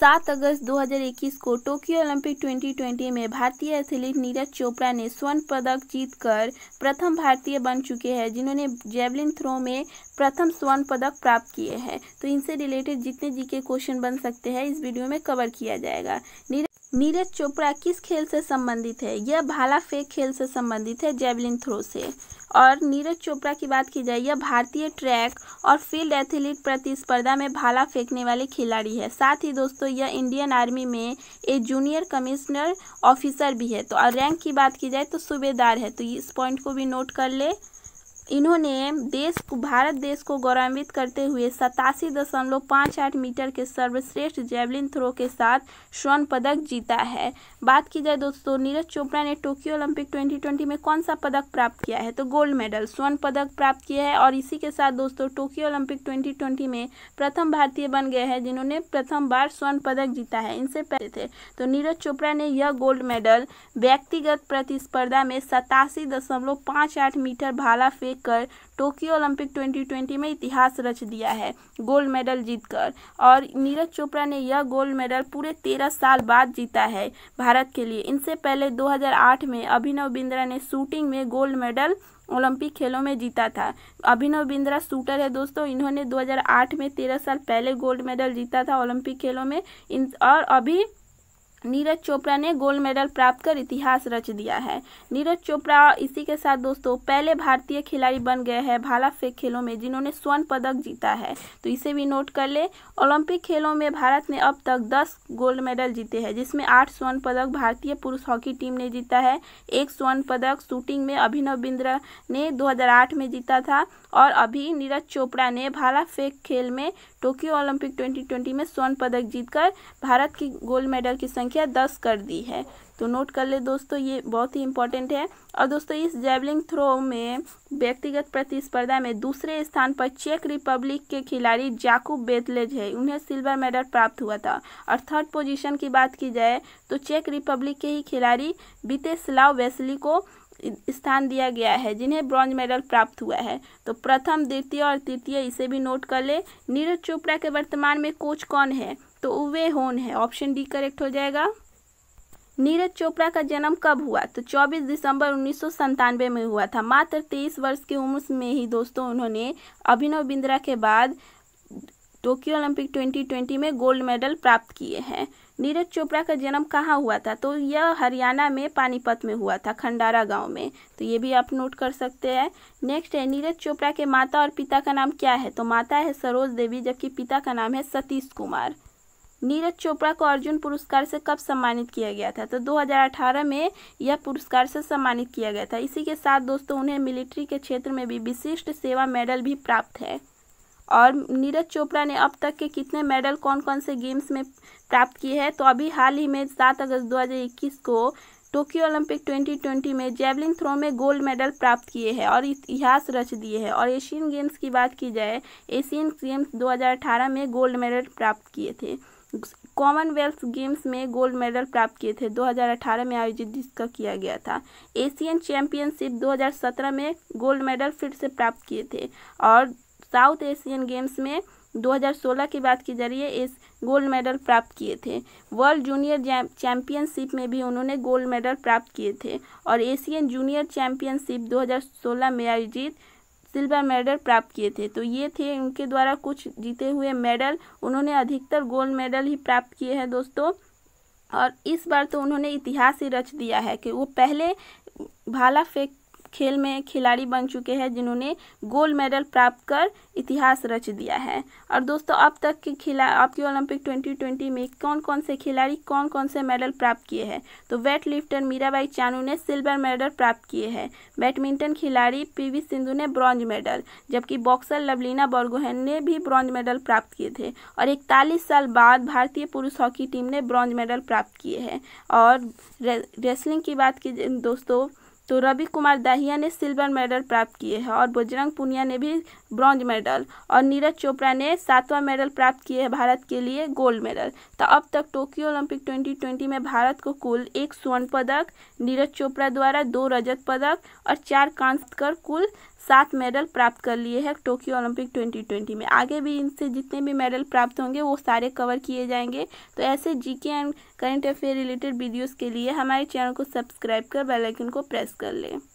सात अगस्त 2021 को Tokyo Olympic 2020 में भारतीय एथलीट नीरज चोपड़ा ने स्वर्ण पदक जीतकर प्रथम भारतीय बन चुके हैं जिन्होंने जेवलिन थ्रो में प्रथम स्वर्ण पदक प्राप्त किए हैं तो इनसे रिलेटेड जितने जी के क्वेश्चन बन सकते हैं इस वीडियो में कवर किया जाएगा नीरज नीरज चोपड़ा किस खेल से संबंधित है यह भाला फेंक खेल से संबंधित है जेवलिन थ्रो से और नीरज चोपड़ा की बात की जाए यह भारतीय ट्रैक और फील्ड एथलीट प्रतिस्पर्धा में भाला फेंकने वाले खिलाड़ी है साथ ही दोस्तों यह इंडियन आर्मी में एक जूनियर कमिश्नर ऑफिसर भी है तो और रैंक की बात की जाए तो सूबेदार है तो इस पॉइंट को भी नोट कर ले इन्होंने देश को भारत देश को गौरवान्वित करते हुए सतासी दशमलव पाँच आठ मीटर के सर्वश्रेष्ठ जेवलिन थ्रो के साथ स्वर्ण पदक जीता है बात की जाए दोस्तों नीरज चोपड़ा ने टोक्यो ओलंपिक 2020 में कौन सा पदक प्राप्त किया है तो गोल्ड मेडल स्वर्ण पदक प्राप्त किया है और इसी के साथ दोस्तों टोक्यो ओलंपिक ट्वेंटी में प्रथम भारतीय बन गए हैं जिन्होंने प्रथम बार स्वर्ण पदक जीता है इनसे पहले थे तो नीरज चोपड़ा ने यह गोल्ड मेडल व्यक्तिगत प्रतिस्पर्धा में सतासी दशमलव पाँच आठ मीटर भाला फेंक कर टोक्यो ओलंपिक 2020 में इतिहास रच दिया है गोल्ड मेडल जीतकर और नीरज चोपड़ा ने यह गोल्ड मेडल पूरे तेरह साल बाद जीता है भारत के लिए इनसे पहले 2008 में अभिनव बिंद्रा ने शूटिंग में गोल्ड मेडल ओलंपिक खेलों में जीता था अभिनव बिंद्रा शूटर है दोस्तों इन्होंने 2008 में 13 साल पहले गोल्ड मेडल जीता था ओलंपिक खेलों में इन और अभी नीरज चोपड़ा ने गोल्ड मेडल प्राप्त कर इतिहास रच दिया है नीरज चोपड़ा इसी के साथ दोस्तों पहले भारतीय खिलाड़ी बन गए हैं भाला फेंक खेलों में जिन्होंने स्वर्ण पदक जीता है तो इसे भी नोट कर ले ओलंपिक खेलों में भारत ने अब तक 10 गोल्ड मेडल जीते हैं जिसमें आठ स्वर्ण पदक भारतीय पुरुष हॉकी टीम ने जीता है एक स्वर्ण पदक शूटिंग में अभिनव बिंद्रा ने दो में जीता था और अभी नीरज चोपड़ा ने भाला फेंक खेल में टोक्यो ओलंपिक ट्वेंटी में स्वर्ण पदक जीतकर भारत की गोल्ड मेडल की संख्या संख्या दस कर दी है तो नोट कर ले दोस्तों ये बहुत ही इंपॉर्टेंट है और दोस्तों इस जेवलिंग थ्रो में व्यक्तिगत प्रतिस्पर्धा में दूसरे स्थान पर चेक रिपब्लिक के खिलाड़ी जाकूब बेतलेज है उन्हें सिल्वर मेडल प्राप्त हुआ था और थर्ड पोजीशन की बात की जाए तो चेक रिपब्लिक के ही खिलाड़ी बीते स्लाव वेस्ली को स्थान दिया गया है जिन्हें ब्रॉन्ज मेडल प्राप्त हुआ है तो प्रथम द्वितीय और तृतीय इसे भी नोट कर ले नीरज चोपड़ा के वर्तमान में कोच कौन है तो वे होन है ऑप्शन डी करेक्ट हो जाएगा नीरज चोपड़ा का जन्म कब हुआ तो 24 दिसंबर उन्नीस में हुआ था मात्र 23 वर्ष की उम्र में ही दोस्तों उन्होंने अभिनव बिंद्रा के बाद टोक्यो ओलंपिक 2020 में गोल्ड मेडल प्राप्त किए हैं नीरज चोपड़ा का जन्म कहाँ हुआ था तो यह हरियाणा में पानीपत में हुआ था खंडारा गांव में तो ये भी आप नोट कर सकते हैं नेक्स्ट है नीरज चोपड़ा के माता और पिता का नाम क्या है तो माता है सरोज देवी जबकि पिता का नाम है सतीश कुमार नीरज चोपड़ा को अर्जुन पुरस्कार से कब सम्मानित किया गया था तो 2018 में यह पुरस्कार से सम्मानित किया गया था इसी के साथ दोस्तों उन्हें मिलिट्री के क्षेत्र में भी विशिष्ट सेवा मेडल भी प्राप्त है और नीरज चोपड़ा ने अब तक के कितने मेडल कौन कौन से गेम्स में प्राप्त किए हैं तो अभी हाल ही में सात अगस्त दो को टोक्यो ओलंपिक 2020 में जेवलिन थ्रो में गोल्ड मेडल प्राप्त किए हैं और इतिहास रच दिए हैं और एशियन गेम्स की बात की जाए एशियन गेम्स 2018 में गोल्ड मेडल प्राप्त किए थे कॉमनवेल्थ गेम्स में गोल्ड मेडल प्राप्त किए थे 2018 में आयोजित जिसका किया गया था एशियन चैंपियनशिप 2017 में गोल्ड मेडल फिर से प्राप्त किए थे और साउथ एशियन गेम्स में 2016 की बात की जा रही है इस गोल्ड मेडल प्राप्त किए थे वर्ल्ड जूनियर चैंपियनशिप में भी उन्होंने गोल्ड मेडल प्राप्त किए थे और एशियन जूनियर चैंपियनशिप 2016 में आयोजित सिल्वर मेडल प्राप्त किए थे तो ये थे उनके द्वारा कुछ जीते हुए मेडल उन्होंने अधिकतर गोल्ड मेडल ही प्राप्त किए हैं दोस्तों और इस बार तो उन्होंने इतिहास ही रच दिया है कि वो पहले भाला फेंक खेल में खिलाड़ी बन चुके हैं जिन्होंने गोल्ड मेडल प्राप्त कर इतिहास रच दिया है और दोस्तों अब तक के खिला आपकी ओलंपिक 2020 में कौन कौन से खिलाड़ी कौन कौन से मेडल प्राप्त किए हैं तो वेट लिफ्टर मीराबाई चानू ने सिल्वर मेडल प्राप्त किए हैं बैडमिंटन खिलाड़ी पी सिंधु ने ब्रॉन्ज मेडल जबकि बॉक्सर लवलीना बोरगोहन ने भी ब्रॉन्ज मेडल प्राप्त किए थे और इकतालीस साल बाद भारतीय पुरुष हॉकी टीम ने ब्रॉन्ज मेडल प्राप्त किए हैं और रेसलिंग की बात की दोस्तों तो रवि कुमार दाहिया ने सिल्वर मेडल प्राप्त किए हैं और बजरंग पुनिया ने भी ब्रॉन्ज मेडल और नीरज चोपड़ा ने सातवां मेडल प्राप्त किए हैं भारत के लिए गोल्ड मेडल तो अब तक टोक्यो ओलंपिक 2020 में भारत को कुल एक स्वर्ण पदक नीरज चोपड़ा द्वारा दो रजत पदक और चार कांस्य कर कुल सात मेडल प्राप्त कर लिए हैं टोक्यो ओलंपिक 2020 में आगे भी इनसे जितने भी मेडल प्राप्त होंगे वो सारे कवर किए जाएंगे तो ऐसे GK and current affair related videos के लिए हमारे चैनल को सब्सक्राइब कर बेल आइकन को प्रेस कर लें